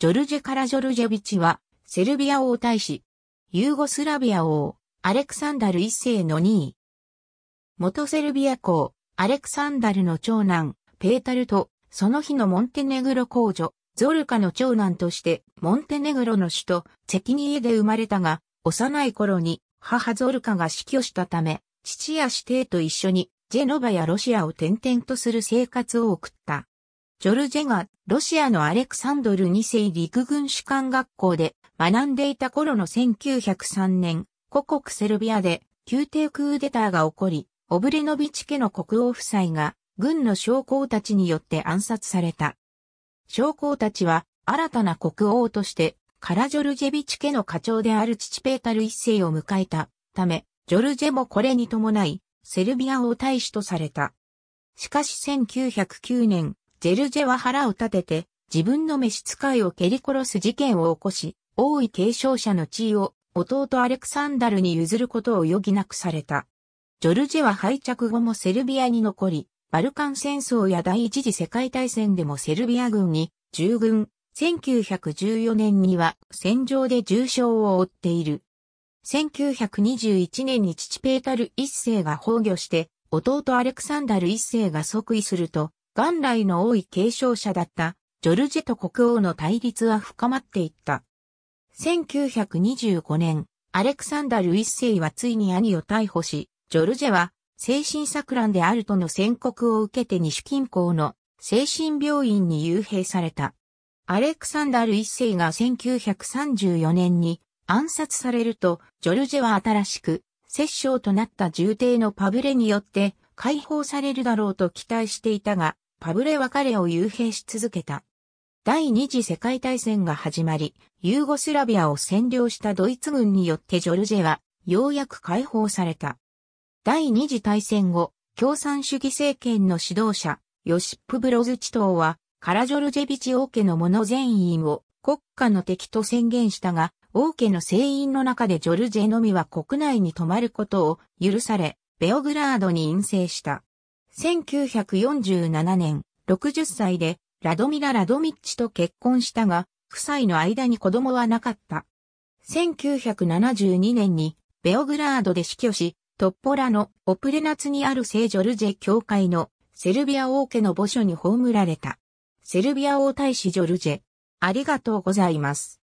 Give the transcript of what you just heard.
ジョルジェ・カラジョルジェビチは、セルビア王大使、ユーゴスラビア王、アレクサンダル一世の2位。元セルビア公、アレクサンダルの長男、ペータルと、その日のモンテネグロ公女、ゾルカの長男として、モンテネグロの首都、セキニエで生まれたが、幼い頃に、母ゾルカが死去したため、父や師弟と一緒に、ジェノバやロシアを転々とする生活を送った。ジョルジェがロシアのアレクサンドル2世陸軍士官学校で学んでいた頃の1903年、故国セルビアで宮廷クーデターが起こり、オブレノビチ家の国王夫妻が軍の将校たちによって暗殺された。将校たちは新たな国王としてカラジョルジェビチ家の課長である父ペータル一世を迎えたため、ジョルジェもこれに伴い、セルビア王大使とされた。しかし1909年、ジェルジェは腹を立てて、自分の召使いを蹴り殺す事件を起こし、王位継承者の地位を弟アレクサンダルに譲ることを余儀なくされた。ジョルジェは敗着後もセルビアに残り、バルカン戦争や第一次世界大戦でもセルビア軍に従軍、1914年には戦場で重傷を負っている。1921年に父ペータル一世が崩御して、弟アレクサンダル一世が即位すると、元来の多い継承者だったジョルジェと国王の対立は深まっていった。1925年、アレクサンダル一世はついに兄を逮捕し、ジョルジェは精神錯乱であるとの宣告を受けて西近郊の精神病院に幽閉された。アレクサンダル一世が1934年に暗殺されると、ジョルジェは新しく、摂政となった重帝のパブレによって解放されるだろうと期待していたが、パブレ別れを遊兵し続けた。第二次世界大戦が始まり、ユーゴスラビアを占領したドイツ軍によってジョルジェは、ようやく解放された。第二次大戦後、共産主義政権の指導者、ヨシップ・ブロズチトは、カラジョルジェビチ王家の者全員を国家の敵と宣言したが、王家の聖員の中でジョルジェのみは国内に泊まることを許され、ベオグラードに陰性した。1947年、60歳で、ラドミラ・ラドミッチと結婚したが、夫妻の間に子供はなかった。1972年に、ベオグラードで死去し、トッポラのオプレナツにある聖ジョルジェ教会のセルビア王家の墓所に葬られた。セルビア王大使ジョルジェ、ありがとうございます。